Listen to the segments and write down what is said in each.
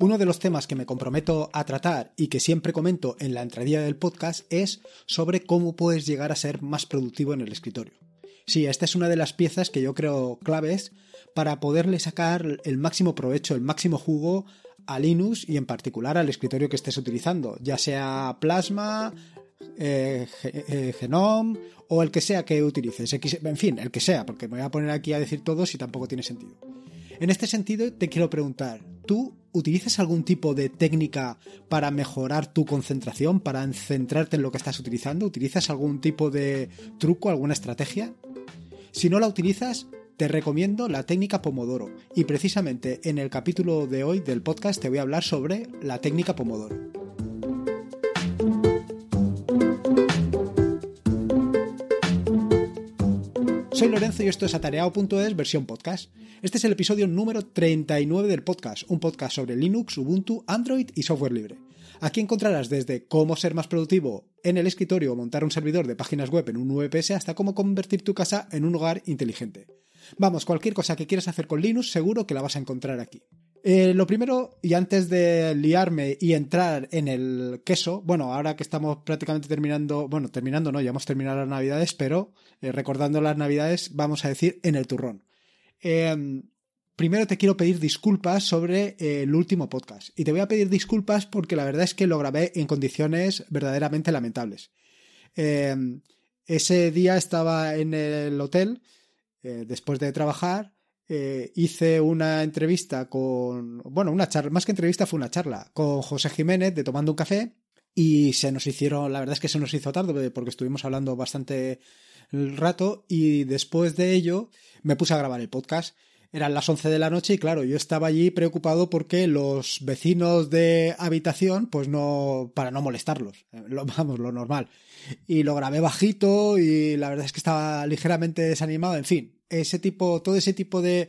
Uno de los temas que me comprometo a tratar y que siempre comento en la entradía del podcast es sobre cómo puedes llegar a ser más productivo en el escritorio. Sí, esta es una de las piezas que yo creo claves para poderle sacar el máximo provecho, el máximo jugo a Linux y en particular al escritorio que estés utilizando, ya sea Plasma, eh, eh, Genome o el que sea que utilices, en fin, el que sea, porque me voy a poner aquí a decir todo si tampoco tiene sentido. En este sentido, te quiero preguntar, ¿tú ¿utilizas algún tipo de técnica para mejorar tu concentración, para centrarte en lo que estás utilizando? ¿Utilizas algún tipo de truco, alguna estrategia? Si no la utilizas, te recomiendo la técnica Pomodoro. Y precisamente en el capítulo de hoy del podcast te voy a hablar sobre la técnica Pomodoro. Soy Lorenzo y esto es atareado.es versión podcast. Este es el episodio número 39 del podcast, un podcast sobre Linux, Ubuntu, Android y software libre. Aquí encontrarás desde cómo ser más productivo en el escritorio o montar un servidor de páginas web en un VPS hasta cómo convertir tu casa en un hogar inteligente. Vamos, cualquier cosa que quieras hacer con Linux seguro que la vas a encontrar aquí. Eh, lo primero, y antes de liarme y entrar en el queso, bueno, ahora que estamos prácticamente terminando, bueno, terminando no, ya hemos terminado las navidades, pero eh, recordando las navidades, vamos a decir en el turrón. Em, primero te quiero pedir disculpas sobre eh, el último podcast. Y te voy a pedir disculpas porque la verdad es que lo grabé en condiciones verdaderamente lamentables. Em, ese día estaba en el hotel, después de trabajar, eh, hice una entrevista con, bueno, una charla, más que entrevista fue una charla con José Jiménez de Tomando un Café y se nos hicieron, la verdad es que se nos hizo tarde porque estuvimos hablando bastante rato y después de ello me puse a grabar el podcast. Eran las 11 de la noche y claro, yo estaba allí preocupado porque los vecinos de habitación, pues no, para no molestarlos, eh, lo, vamos, lo normal. Y lo grabé bajito y la verdad es que estaba ligeramente desanimado, en fin, ese tipo, todo ese tipo de,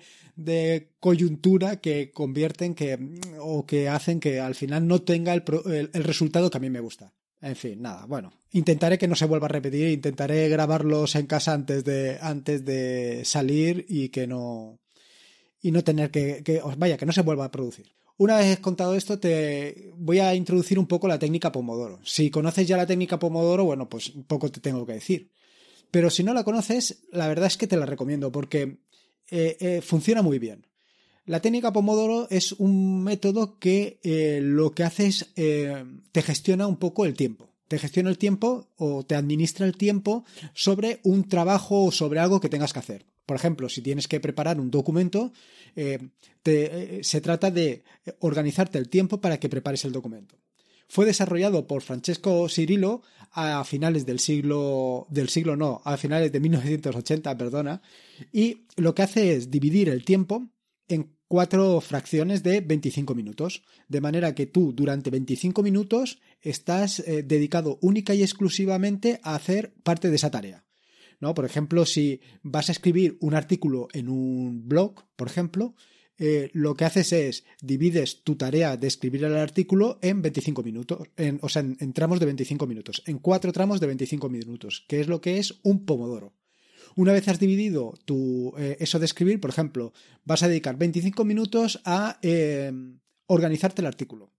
coyuntura que convierten que, o que hacen que al final no tenga el, el, resultado que a mí me gusta. En fin, nada, bueno, intentaré que no se vuelva a repetir, intentaré grabarlos en casa antes de, antes de salir y que no, y no tener que, que, vaya, que no se vuelva a producir. Una vez contado esto, te voy a introducir un poco la técnica Pomodoro. Si conoces ya la técnica Pomodoro, bueno, pues poco te tengo que decir. Pero si no la conoces, la verdad es que te la recomiendo porque eh, eh, funciona muy bien. La técnica Pomodoro es un método que eh, lo que hace es te gestiona un poco el tiempo. Te gestiona el tiempo o te administra el tiempo sobre un trabajo o sobre algo que tengas que hacer. Por ejemplo, si tienes que preparar un documento, se trata de organizarte el tiempo para que prepares el documento fue desarrollado por Francesco Cirillo a finales del siglo, del siglo no, a finales de 1980, perdona, y lo que hace es dividir el tiempo en cuatro fracciones de 25 minutos, de manera que tú durante 25 minutos estás eh, dedicado única y exclusivamente a hacer parte de esa tarea. ¿no? Por ejemplo, si vas a escribir un artículo en un blog, por ejemplo, eh, lo que haces es divides tu tarea de escribir el artículo en 25 minutos, o sea, en, tramos de 25 minutos, en cuatro tramos de 25 minutos, que es lo que es un pomodoro. Una vez has dividido tu, eh, eso de escribir, por ejemplo, vas a dedicar 25 minutos a em, organizarte el artículo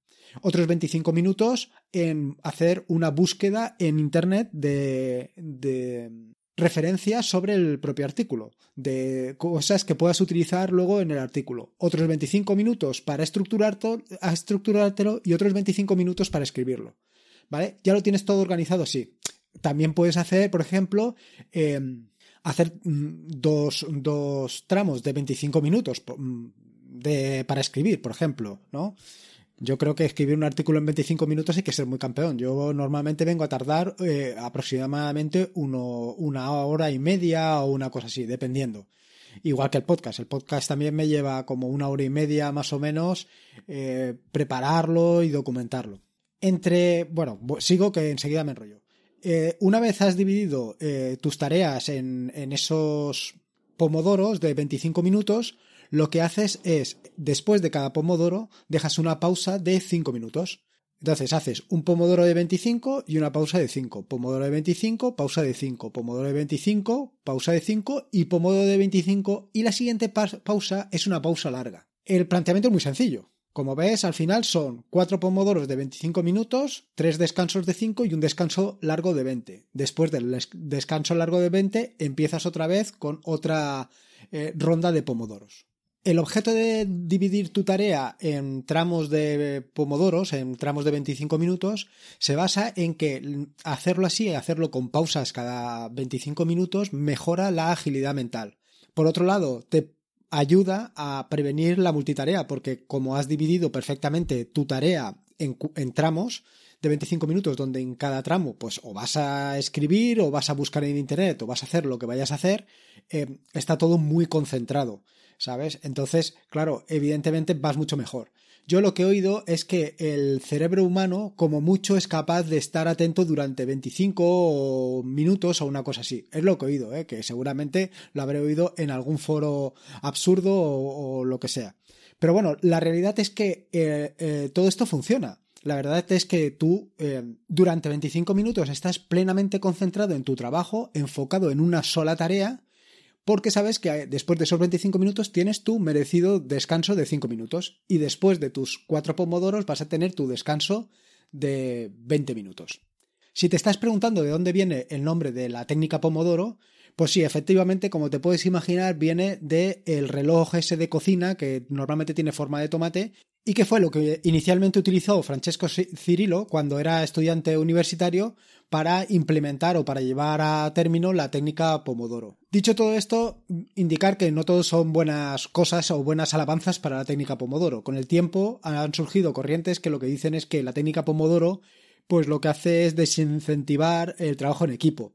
otros 25 minutos en hacer una búsqueda en internet de, referencias sobre el propio artículo, de cosas que puedas utilizar luego en el artículo. Otros 25 minutos para estructurar estructurártelo y otros 25 minutos para escribirlo. ¿Vale? Ya lo tienes todo organizado, sí. También puedes hacer, por ejemplo, em, hacer mm, dos, tramos de 25 minutos mm, para escribir, por ejemplo, ¿no? Yo creo que escribir un artículo en 25 minutos hay que ser muy campeón. Yo normalmente vengo a tardar eh, aproximadamente uno, una hora y media o una cosa así, dependiendo. Igual que el podcast. El podcast también me lleva como una hora y media más o menos eh, prepararlo y documentarlo. Entre, bueno, sigo que enseguida me enrollo. Eh, una vez has dividido tus tareas en, en esos pomodoros de 25 minutos, lo que haces es, después de cada pomodoro, dejas una pausa de 5 minutos. Entonces haces un pomodoro de 25 y una pausa de 5. Pomodoro de 25, pausa de 5. Pomodoro de 25, pausa de 5 y pomodoro de 25. Y la siguiente pausa es una pausa larga. El planteamiento es muy sencillo. Como ves, al final son 4 pomodoros de 25 minutos, 3 descansos de 5 y un descanso largo de 20. Después del descanso largo de 20 empiezas otra vez con otra eh, ronda de pomodoros. El objeto de dividir tu tarea en tramos de pomodoros, en tramos de 25 minutos, se basa en que hacerlo así, hacerlo con pausas cada 25 minutos, mejora la agilidad mental. Por otro lado, te ayuda a prevenir la multitarea, porque como has dividido perfectamente tu tarea en, tramos, de 25 minutos donde en cada tramo pues o vas a escribir o vas a buscar en internet o vas a hacer lo que vayas a hacer, eh, está todo muy concentrado. ¿sabes? Entonces, claro, evidentemente vas mucho mejor. Yo lo que he oído es que el cerebro humano, como mucho, es capaz de estar atento durante 25 minutos o una cosa así. Es lo que he oído, ¿eh? que seguramente lo habré oído en algún foro absurdo o, lo que sea. Pero bueno, la realidad es que eh, eh, todo esto funciona. La verdad es que tú durante 25 minutos estás plenamente concentrado en tu trabajo, enfocado en una sola tarea, porque sabes que eh, después de esos 25 minutos tienes tu merecido descanso de 5 minutos y después de tus 4 pomodoros vas a tener tu descanso de 20 minutos. Si te estás preguntando de dónde viene el nombre de la técnica pomodoro, pues sí, efectivamente, como te puedes imaginar, viene del reloj ese de cocina que normalmente tiene forma de tomate y que fue lo que inicialmente utilizó Francesco Cirilo cuando era estudiante universitario para implementar o para llevar a término la técnica Pomodoro. Dicho todo esto, indicar que no todos son buenas cosas o buenas alabanzas para la técnica Pomodoro. Con el tiempo han surgido corrientes que lo que dicen es que la técnica Pomodoro pues lo que hace es desincentivar el trabajo en equipo.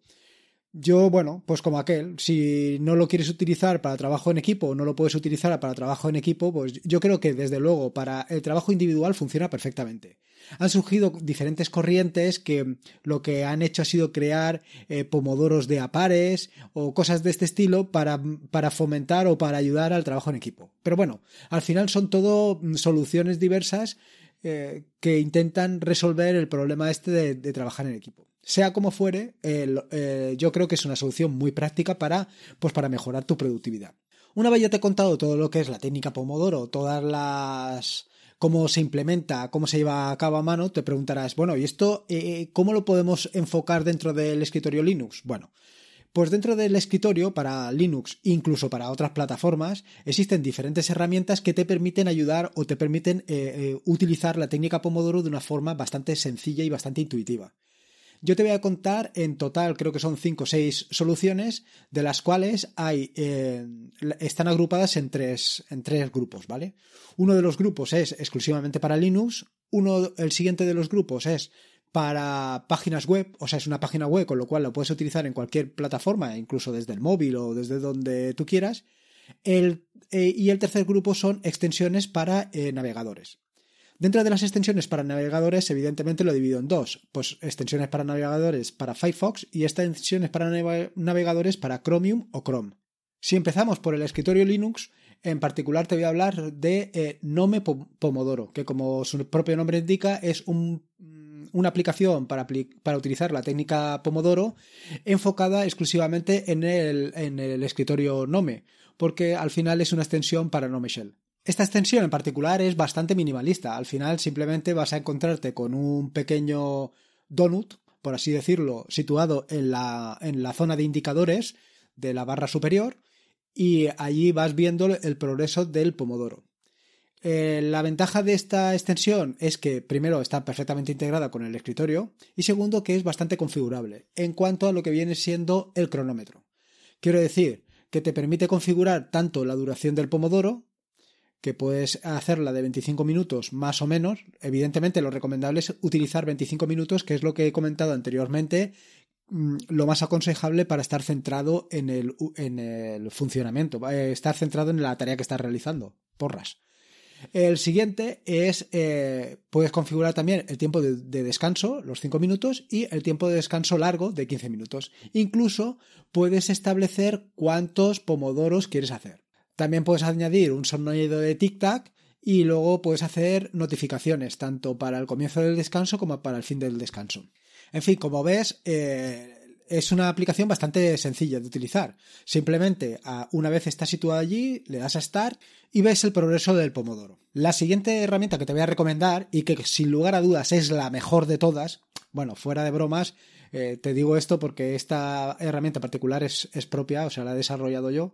Yo, bueno, pues como aquel, si no lo quieres utilizar para trabajo en equipo o no lo puedes utilizar para trabajo en equipo, pues yo creo que desde luego para el trabajo individual funciona perfectamente. Han surgido diferentes corrientes que lo que han hecho ha sido crear eh, pomodoros de apares o cosas de este estilo para, fomentar o para ayudar al trabajo en equipo. Pero bueno, al final son todo mm, soluciones diversas eh, que intentan resolver el problema este de trabajar en equipo. Sea como fuere, eh, yo creo que es una solución muy práctica para, pues para mejorar tu productividad. Una vez ya te he contado todo lo que es la técnica Pomodoro, todas las, cómo se implementa, cómo se lleva a cabo a mano, te preguntarás, bueno, ¿y esto eh, cómo lo podemos enfocar dentro del escritorio Linux? Bueno, pues dentro del escritorio para Linux, incluso para otras plataformas, existen diferentes herramientas que te permiten ayudar o te permiten eh, utilizar la técnica Pomodoro de una forma bastante sencilla y bastante intuitiva. Yo te voy a contar en total, creo que son 5 o 6 soluciones, de las cuales hay, eh, están agrupadas en tres, en tres grupos, ¿vale? Uno de los grupos es exclusivamente para Linux, uno, el siguiente de los grupos es para páginas web, o sea, es una página web, con lo cual lo puedes utilizar en cualquier plataforma, incluso desde el móvil o desde donde tú quieras. Eh, y el tercer grupo son extensiones para eh, navegadores. Dentro de las extensiones para navegadores, evidentemente lo divido en dos, pues extensiones para navegadores para Firefox y extensiones para navegadores para Chromium o Chrome. Si empezamos por el escritorio Linux, en particular te voy a hablar de eh, Nome Pomodoro, que como su propio nombre indica es mm, una aplicación para, utilizar la técnica Pomodoro enfocada exclusivamente en el, en el escritorio Nome, porque al final es una extensión para Nome Shell. Esta extensión en particular es bastante minimalista. Al final simplemente vas a encontrarte con un pequeño donut, por así decirlo, situado en la, en la zona de indicadores de la barra superior y allí vas viendo el progreso del pomodoro. Eh, la ventaja de esta extensión es que, primero, está perfectamente integrada con el escritorio y, segundo, que es bastante configurable en cuanto a lo que viene siendo el cronómetro. Quiero decir que te permite configurar tanto la duración del pomodoro que puedes hacerla de 25 minutos más o menos. Evidentemente lo recomendable es utilizar 25 minutos, que es lo que he comentado anteriormente, mm, lo más aconsejable para estar centrado en el, en el funcionamiento, eh, estar centrado en la tarea que estás realizando. Porras. El siguiente es, eh, puedes configurar también el tiempo de, de descanso, los 5 minutos, y el tiempo de descanso largo de 15 minutos. Incluso puedes establecer cuántos pomodoros quieres hacer. También puedes añadir un sonido de tic-tac y luego puedes hacer notificaciones, tanto para el comienzo del descanso como para el fin del descanso. En fin, como ves, eh, es una aplicación bastante sencilla de utilizar. Simplemente, una vez está situada allí, le das a Start y ves el progreso del pomodoro. La siguiente herramienta que te voy a recomendar y que sin lugar a dudas es la mejor de todas, bueno, fuera de bromas, eh, te digo esto porque esta herramienta particular es, es propia, o sea, la he desarrollado yo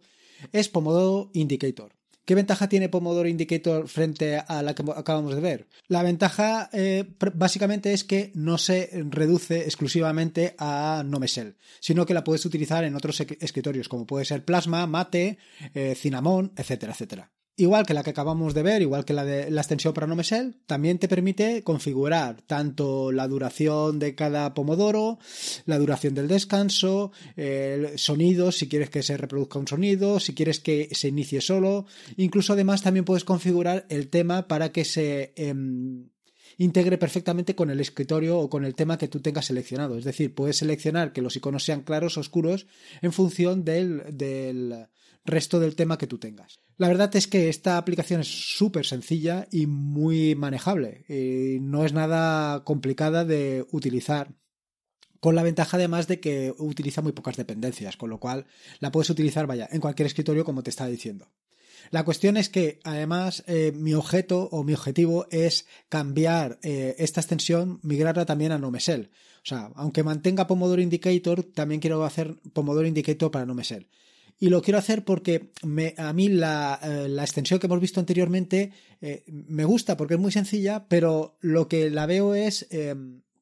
es Pomodoro Indicator. ¿Qué ventaja tiene Pomodoro Indicator frente a la que acabamos de ver? La ventaja eh, básicamente es que no se reduce exclusivamente a Nomesel, sino que la puedes utilizar en otros escritorios como puede ser Plasma, Mate, eh, cinamón, Cinnamon, etcétera, etcétera igual que la que acabamos de ver, igual que la de la extensión para no también te permite configurar tanto la duración de cada pomodoro, la duración del descanso, el sonido, si quieres que se reproduzca un sonido, si quieres que se inicie solo, incluso además también puedes configurar el tema para que se em, integre perfectamente con el escritorio o con el tema que tú tengas seleccionado. Es decir, puedes seleccionar que los iconos sean claros o oscuros en función del, del resto del tema que tú tengas. La verdad es que esta aplicación es súper sencilla y muy manejable. no es nada complicada de utilizar con la ventaja además de que utiliza muy pocas dependencias, con lo cual la puedes utilizar, vaya, en cualquier escritorio como te estaba diciendo. La cuestión es que además eh, mi objeto o mi objetivo es cambiar eh, esta extensión, migrarla también a NoMesel. O sea, aunque mantenga Pomodoro Indicator, también quiero hacer Pomodoro Indicator para NoMesel. Y lo quiero hacer porque a mí la, eh, la, extensión que hemos visto anteriormente me gusta porque es muy sencilla, pero lo que la veo es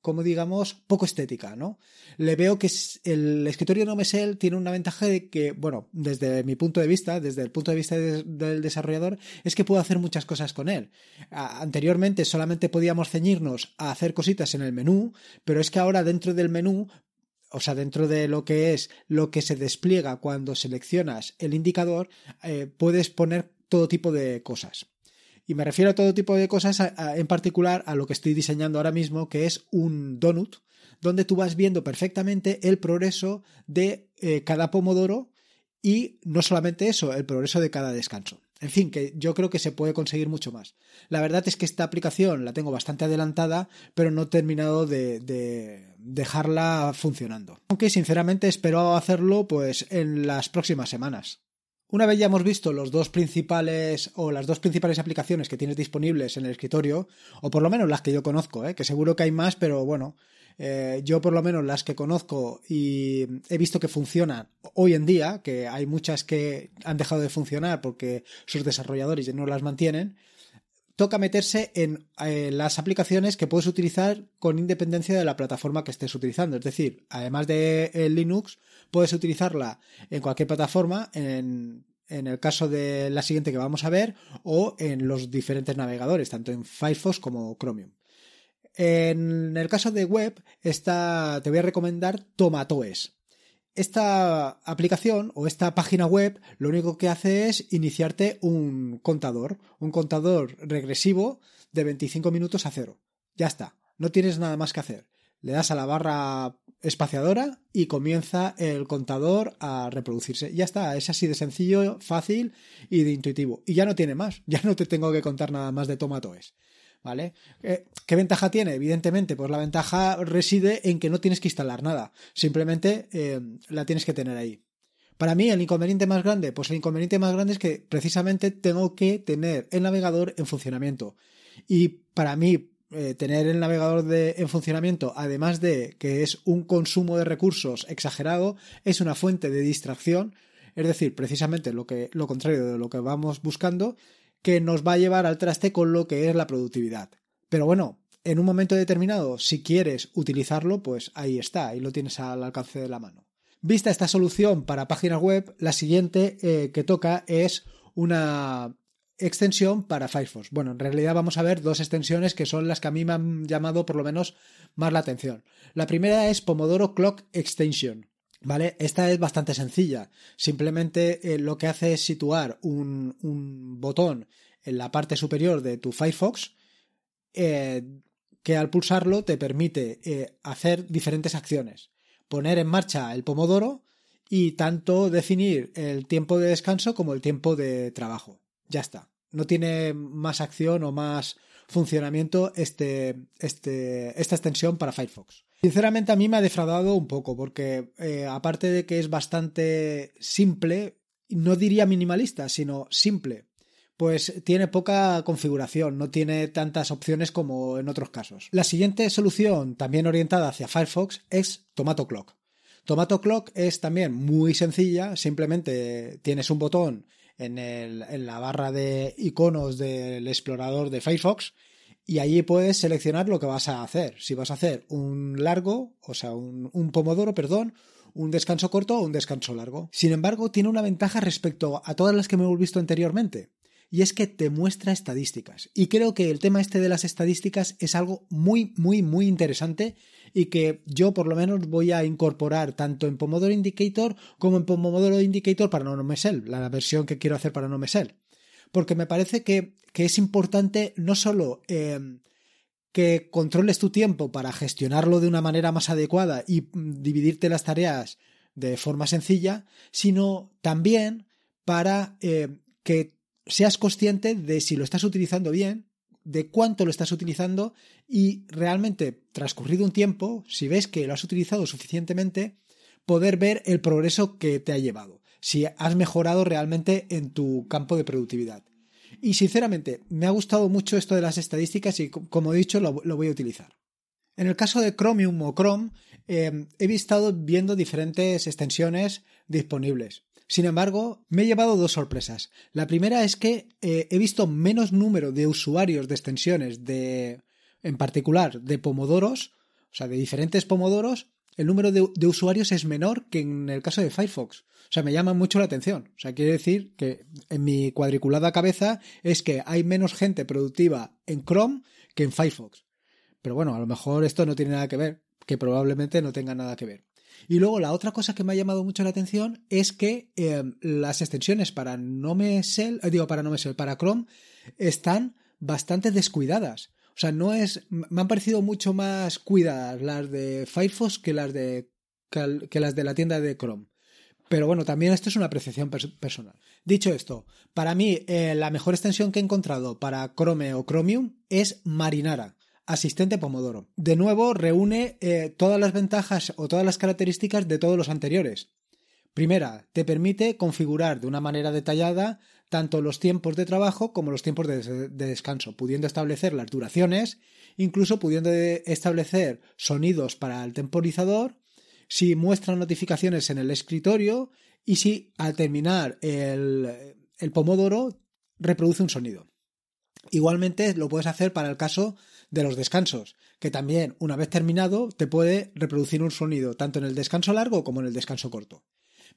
como digamos, poco estética, ¿no? Le veo que el escritorio no Mesel tiene una ventaja de que, bueno, desde mi punto de vista, desde el punto de vista del desarrollador, es que puedo hacer muchas cosas con él. anteriormente solamente podíamos ceñirnos a hacer cositas en el menú, pero es que ahora dentro del menú o sea, dentro de lo que es lo que se despliega cuando seleccionas el indicador, eh, puedes poner todo tipo de cosas. Y me refiero a todo tipo de cosas, en particular a lo que estoy diseñando ahora mismo, que es un donut, donde tú vas viendo perfectamente el progreso de eh, cada pomodoro y no solamente eso, el progreso de cada descanso. En fin, que yo creo que se puede conseguir mucho más. La verdad es que esta aplicación la tengo bastante adelantada, pero no he terminado de, de dejarla funcionando. Aunque sinceramente espero hacerlo pues en las próximas semanas. Una vez ya hemos visto los dos principales o las dos principales aplicaciones que tienes disponibles en el escritorio, o por lo menos las que yo conozco, ¿eh? que seguro que hay más, pero bueno, eh, yo por lo menos las que conozco y he visto que funcionan hoy en día, que hay muchas que han dejado de funcionar porque sus desarrolladores ya no las mantienen, toca meterse en eh, las aplicaciones que puedes utilizar con independencia de la plataforma que estés utilizando. Es decir, además de eh, Linux, puedes utilizarla en cualquier plataforma, en, el caso de la siguiente que vamos a ver, o en los diferentes navegadores, tanto en Firefox como Chromium. En el caso de web, te voy a recomendar Tomatoes esta aplicación o esta página web lo único que hace es iniciarte un contador, un contador regresivo de 25 minutos a cero. Ya está, no tienes nada más que hacer. Le das a la barra espaciadora y comienza el contador a reproducirse. Ya está, es así de sencillo, fácil y de intuitivo. Y ya no tiene más, ya no te tengo que contar nada más de Tomatoes. ¿vale? Eh, ¿Qué, ventaja tiene? Evidentemente, pues la ventaja reside en que no tienes que instalar nada, simplemente eh, la tienes que tener ahí. Para mí, el inconveniente más grande, pues el inconveniente más grande es que precisamente tengo que tener el navegador en funcionamiento. Y para mí, eh, tener el navegador de, en funcionamiento, además de que es un consumo de recursos exagerado, es una fuente de distracción. Es decir, precisamente lo, que, lo contrario de lo que vamos buscando, que nos va a llevar al traste con lo que es la productividad. Pero bueno, en un momento determinado, si quieres utilizarlo, pues ahí está, y lo tienes al alcance de la mano. Vista esta solución para páginas web, la siguiente eh, que toca es una extensión para Firefox. Bueno, en realidad vamos a ver dos extensiones que son las que a mí me han llamado por lo menos más la atención. La primera es Pomodoro Clock Extension. Esta es bastante sencilla. Simplemente eh, lo que hace es situar un, botón en la parte superior de tu Firefox eh, que al pulsarlo te permite eh, hacer diferentes acciones. Poner en marcha el pomodoro y tanto definir el tiempo de descanso como el tiempo de trabajo. Ya está. No tiene más acción o más funcionamiento este, este esta extensión para Firefox. Sinceramente a mí me ha defraudado un poco porque eh, aparte de que es bastante simple, no diría minimalista, sino simple, pues tiene poca configuración, no tiene tantas opciones como en otros casos. La siguiente solución, también orientada hacia Firefox, es Tomato Clock. Tomato Clock es también muy sencilla, simplemente tienes un botón en la barra de iconos del explorador de Firefox y allí puedes seleccionar lo que vas a hacer. Si vas a hacer un largo, o sea, un, pomodoro, perdón, un descanso corto o un descanso largo. Sin embargo, tiene una ventaja respecto a todas las que me hemos visto anteriormente. Y es que te muestra estadísticas. Y creo que el tema este de las estadísticas es algo muy, muy, muy interesante y que yo por lo menos voy a incorporar tanto en Pomodoro Indicator como en Pomodoro Indicator para no mesel la versión que quiero hacer para no mesel porque me parece que, es importante no solo em, que controles tu tiempo para gestionarlo de una manera más adecuada y mm, dividirte las tareas de forma sencilla, sino también para em, que seas consciente de si lo estás utilizando bien, de cuánto lo estás utilizando y realmente, transcurrido un tiempo, si ves que lo has utilizado suficientemente, poder ver el progreso que te ha llevado si has mejorado realmente en tu campo de productividad. Y sinceramente, me ha gustado mucho esto de las estadísticas y como he dicho, lo, voy a utilizar. En el caso de Chromium o Chrome, eh, he estado viendo diferentes extensiones disponibles. Sin embargo, me he llevado dos sorpresas. La primera es que eh, he visto menos número de usuarios de extensiones de, en particular, de pomodoros, o sea, de diferentes pomodoros, el número de, usuarios es menor que en el caso de Firefox. O sea, me llama mucho la atención. O sea, quiere decir que en mi cuadriculada cabeza es que hay menos gente productiva en Chrome que en Firefox. Pero bueno, a lo mejor esto no tiene nada que ver, que probablemente no tenga nada que ver. Y luego la otra cosa que me ha llamado mucho la atención es que em, las extensiones para no me eh, digo para no me para Chrome están bastante descuidadas. O sea, no es. Me han parecido mucho más cuidadas las de Firefox que las de, que las de la tienda de Chrome. Pero bueno, también esto es una apreciación personal. Dicho esto, para mí eh, la mejor extensión que he encontrado para Chrome o Chromium es Marinara, asistente Pomodoro. De nuevo, reúne eh, todas las ventajas o todas las características de todos los anteriores. Primera, te permite configurar de una manera detallada tanto los tiempos de trabajo como los tiempos de, descanso, pudiendo establecer las duraciones, incluso pudiendo eh, establecer sonidos para el temporizador, si muestra notificaciones en el escritorio y si al terminar el, el pomodoro reproduce un sonido. Igualmente lo puedes hacer para el caso de los descansos, que también una vez terminado te puede reproducir un sonido tanto en el descanso largo como en el descanso corto.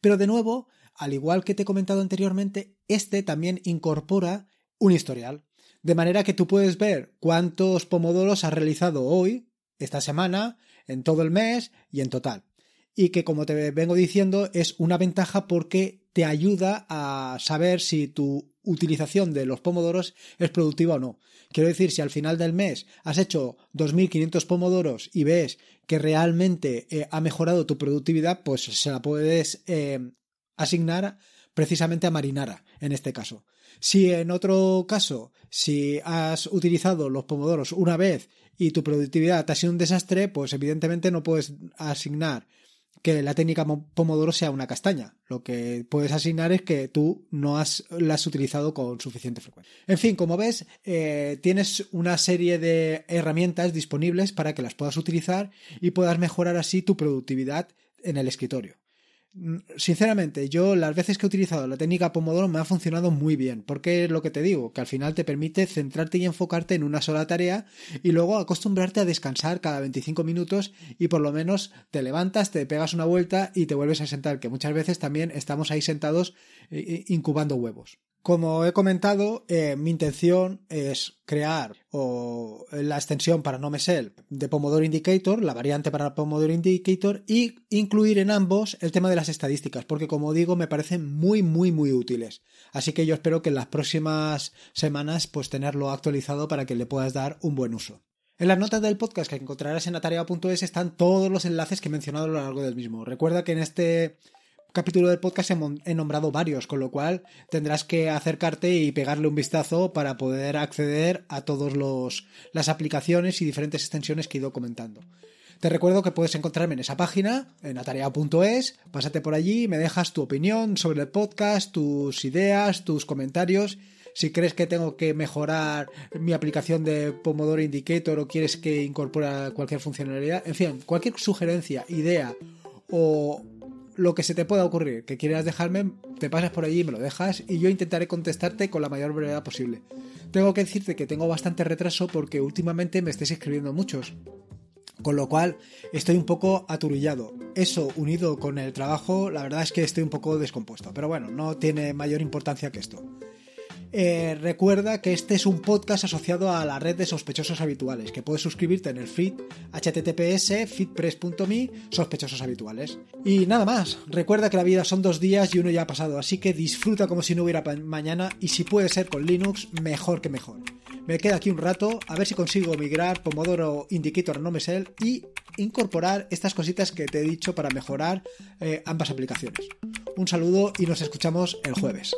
Pero de nuevo, al igual que te he comentado anteriormente, este también incorpora un historial. De manera que tú puedes ver cuántos pomodoros has realizado hoy, esta semana, en todo el mes y en total. Y que como te vengo diciendo es una ventaja porque te ayuda a saber si tu utilización de los pomodoros es productiva o no. Quiero decir, si al final del mes has hecho 2.500 pomodoros y ves que realmente eh, ha mejorado tu productividad, pues se la puedes eh, asignar precisamente a marinara, en este caso. Si en otro caso, si has utilizado los pomodoros una vez y tu productividad ha sido un desastre, pues evidentemente no puedes asignar que la técnica Pomodoro sea una castaña. Lo que puedes asignar es que tú no has, la has utilizado con suficiente frecuencia. En fin, como ves, eh, tienes una serie de herramientas disponibles para que las puedas utilizar y puedas mejorar así tu productividad en el escritorio. Mm, sinceramente, yo las veces que he utilizado la técnica Pomodoro me ha funcionado muy bien, porque es lo que te digo, que al final te permite centrarte y enfocarte en una sola tarea y luego acostumbrarte a descansar cada 25 minutos y por lo menos te levantas, te pegas una vuelta y te vuelves a sentar, que muchas veces también estamos ahí sentados eh, eh, incubando huevos. Como he comentado, eh, mi intención es crear eh, la extensión para no de Pomodoro Indicator, la variante para Pomodoro Indicator, y incluir en ambos el tema de las estadísticas, porque como digo, me parecen muy, muy, muy útiles. Así que yo espero que en las próximas semanas pues tenerlo actualizado para que le puedas dar un buen uso. En las notas del podcast que encontrarás en atarea.es están todos los enlaces que he mencionado a lo largo del mismo. Recuerda que en este capítulo del podcast he, nombrado varios, con lo cual tendrás que acercarte y pegarle un vistazo para poder acceder a todas las aplicaciones y diferentes extensiones que he ido comentando. Te recuerdo que puedes encontrarme en esa página, en atarea.es, pásate por allí, me dejas tu opinión sobre el podcast, tus ideas, tus comentarios. Si crees que tengo que mejorar mi aplicación de Pomodoro Indicator o quieres que incorpore cualquier funcionalidad, en fin, cualquier sugerencia, idea o lo que se te pueda ocurrir, que quieras dejarme, te pasas por allí y me lo dejas y yo intentaré contestarte con la mayor brevedad posible. Tengo que decirte que tengo bastante retraso porque últimamente me estés escribiendo muchos. Con lo cual estoy un poco aturillado Eso unido con el trabajo, la verdad es que estoy un poco descompuesto. Pero bueno, no tiene mayor importancia que esto. Eh, recuerda que este es un podcast asociado a la red de sospechosos habituales, que puedes suscribirte en el feed https feedpress.me sospechosos habituales. Y nada más, recuerda que la vida son dos días y uno ya ha pasado, así que disfruta como si no hubiera mañana y si puede ser con Linux, mejor que mejor. Me queda aquí un rato a ver si consigo migrar Pomodoro Indicator no me y incorporar estas cositas que te he dicho para mejorar eh, ambas aplicaciones. Un saludo y nos escuchamos el jueves.